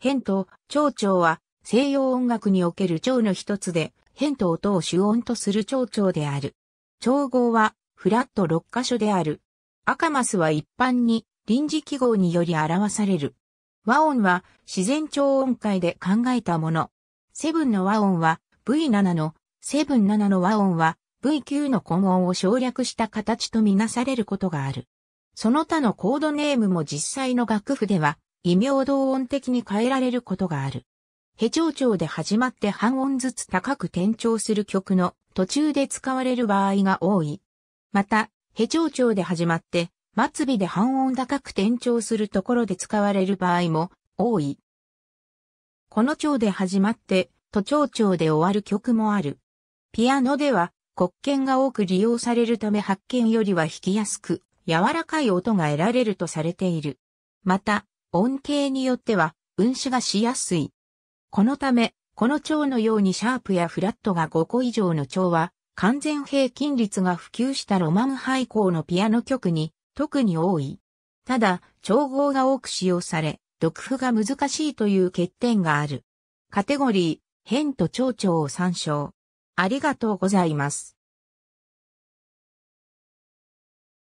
変と蝶々は西洋音楽における蝶の一つで、変と音を主音とする蝶々である。調合はフラット6箇所である。アカマスは一般に臨時記号により表される。和音は自然調音階で考えたもの。セブンの和音は V7 の、セブン7の和音は V9 の根音を省略した形とみなされることがある。その他のコードネームも実際の楽譜では異名同音的に変えられることがある。ヘ長調で始まって半音ずつ高く転調する曲の途中で使われる場合が多い。また、ヘ長調で始まって末尾で半音高く転調するところで使われる場合も多い。この調で始まって都長調で終わる曲もある。ピアノでは黒鍵が多く利用されるため発見よりは弾きやすく柔らかい音が得られるとされている。また、音形によっては、運指がしやすい。このため、この蝶のようにシャープやフラットが5個以上の蝶は、完全平均率が普及したロマン廃校のピアノ曲に特に多い。ただ、調合が多く使用され、読譜が難しいという欠点がある。カテゴリー、変と蝶々を参照。ありがとうございます。